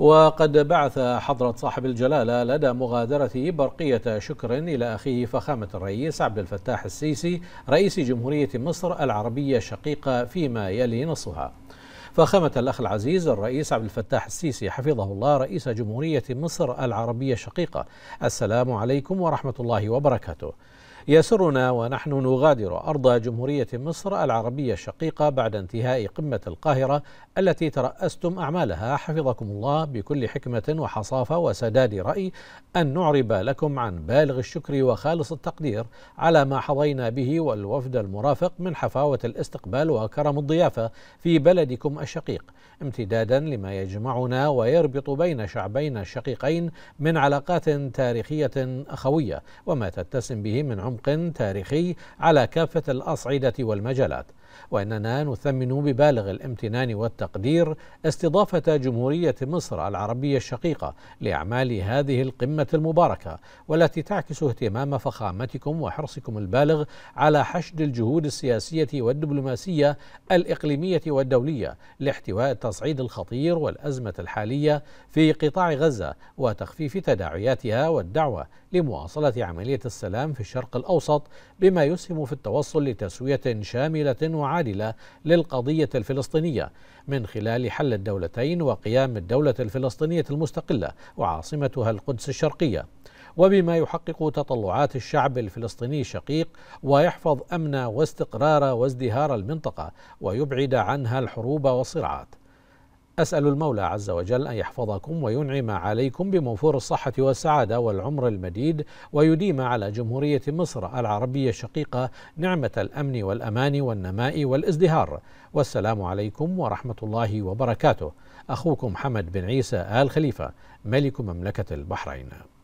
وقد بعث حضرة صاحب الجلالة لدى مغادرته برقية شكر إلى أخيه فخامة الرئيس عبد الفتاح السيسي رئيس جمهورية مصر العربية الشقيقة فيما يلي نصها فخامة الأخ العزيز الرئيس عبد الفتاح السيسي حفظه الله رئيس جمهورية مصر العربية الشقيقة السلام عليكم ورحمة الله وبركاته يسرنا ونحن نغادر أرض جمهورية مصر العربية الشقيقة بعد انتهاء قمة القاهرة التي ترأستم أعمالها حفظكم الله بكل حكمة وحصافة وسداد رأي أن نعرب لكم عن بالغ الشكر وخالص التقدير على ما حظينا به والوفد المرافق من حفاوة الاستقبال وكرم الضيافة في بلدكم الشقيق امتدادا لما يجمعنا ويربط بين شعبينا الشقيقين من علاقات تاريخية أخوية وما تتسم به من عمر عمق تاريخي على كافة الأصعدة والمجالات وإننا نثمن ببالغ الامتنان والتقدير استضافة جمهورية مصر العربية الشقيقة لأعمال هذه القمة المباركة والتي تعكس اهتمام فخامتكم وحرصكم البالغ على حشد الجهود السياسية والدبلوماسية الإقليمية والدولية لاحتواء التصعيد الخطير والأزمة الحالية في قطاع غزة وتخفيف تداعياتها والدعوة لمواصلة عملية السلام في الشرق الأوسط بما يسهم في التوصل لتسوية شاملة وعادلة للقضية الفلسطينية من خلال حل الدولتين وقيام الدولة الفلسطينية المستقلة وعاصمتها القدس الشرقية وبما يحقق تطلعات الشعب الفلسطيني الشقيق ويحفظ امن واستقرار وازدهار المنطقه ويبعد عنها الحروب والصراعات أسأل المولى عز وجل أن يحفظكم وينعم عليكم بموفور الصحة والسعادة والعمر المديد ويديم على جمهورية مصر العربية الشقيقة نعمة الأمن والأمان والنماء والازدهار والسلام عليكم ورحمة الله وبركاته أخوكم حمد بن عيسى آل خليفة ملك مملكة البحرين